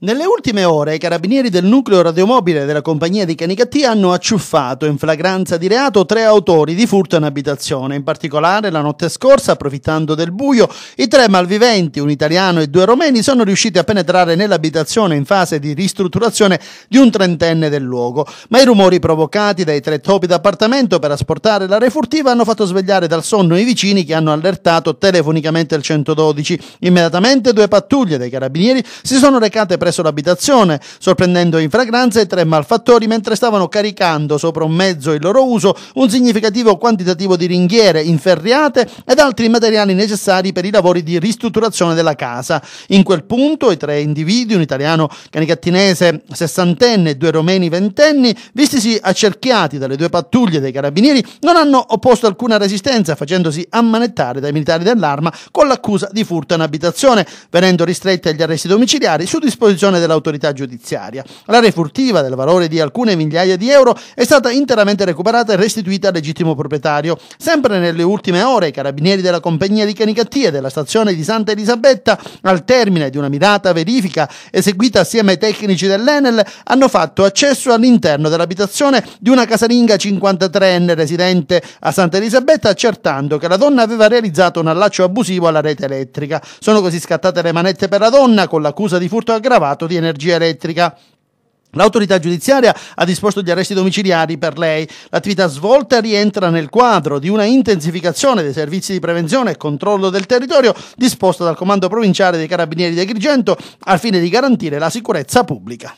Nelle ultime ore i carabinieri del nucleo radiomobile della compagnia di Canicattì hanno acciuffato in flagranza di reato tre autori di furto in abitazione. In particolare la notte scorsa, approfittando del buio, i tre malviventi, un italiano e due romeni, sono riusciti a penetrare nell'abitazione in fase di ristrutturazione di un trentenne del luogo. Ma i rumori provocati dai tre topi d'appartamento per asportare l'area furtiva hanno fatto svegliare dal sonno i vicini che hanno allertato telefonicamente il 112. Immediatamente due pattuglie dei carabinieri si sono recate presso presso l'abitazione, sorprendendo in fragranza i tre malfattori mentre stavano caricando sopra un mezzo il loro uso un significativo quantitativo di ringhiere inferriate ed altri materiali necessari per i lavori di ristrutturazione della casa. In quel punto i tre individui, un italiano canicattinese sessantenne e due romeni ventenni, vistisi accerchiati dalle due pattuglie dei carabinieri, non hanno opposto alcuna resistenza, facendosi ammanettare dai militari dell'arma con l'accusa di furto in abitazione, venendo ristretti agli arresti domiciliari su disposizione disposizione dell'autorità giudiziaria. L'area furtiva del valore di alcune migliaia di euro è stata interamente recuperata e restituita al legittimo proprietario. Sempre nelle ultime ore i carabinieri della compagnia di canicattie della stazione di Santa Elisabetta, al termine di una mirata verifica eseguita assieme ai tecnici dell'Enel, hanno fatto accesso all'interno dell'abitazione di una casalinga 53enne residente a Santa Elisabetta accertando che la donna aveva realizzato un allaccio abusivo alla rete elettrica. Sono così scattate le manette per la donna con l'accusa di furto aggravato privato di energia elettrica. L'autorità giudiziaria ha disposto gli arresti domiciliari per lei. L'attività svolta rientra nel quadro di una intensificazione dei servizi di prevenzione e controllo del territorio disposta dal Comando Provinciale dei Carabinieri di Agrigento al fine di garantire la sicurezza pubblica.